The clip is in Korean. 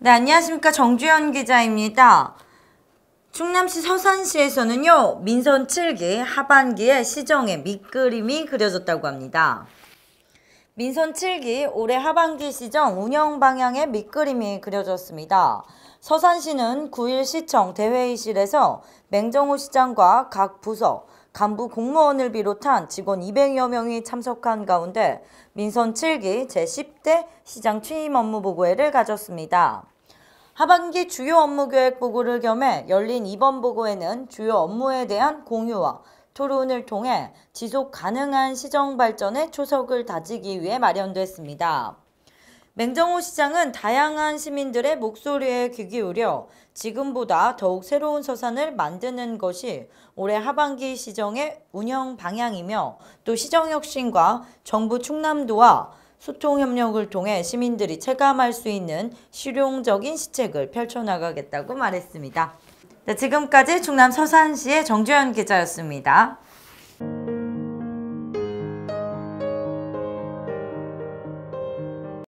네, 안녕하십니까. 정주현 기자입니다. 충남시 서산시에서는요, 민선 7기 하반기에 시정의 밑그림이 그려졌다고 합니다. 민선 7기 올해 하반기 시정 운영 방향의 밑그림이 그려졌습니다. 서산시는 9일 시청 대회의실에서 맹정호 시장과 각 부서, 간부 공무원을 비롯한 직원 200여 명이 참석한 가운데 민선 7기 제10대 시장 취임 업무 보고회를 가졌습니다. 하반기 주요 업무 계획 보고를 겸해 열린 이번 보고회는 주요 업무에 대한 공유와 토론을 통해 지속 가능한 시정 발전의 초석을 다지기 위해 마련됐습니다. 맹정호 시장은 다양한 시민들의 목소리에 귀 기울여 지금보다 더욱 새로운 서산을 만드는 것이 올해 하반기 시정의 운영 방향이며 또 시정혁신과 정부 충남도와 소통협력을 통해 시민들이 체감할 수 있는 실용적인 시책을 펼쳐나가겠다고 말했습니다. 지금까지 충남 서산시의 정주현 기자였습니다.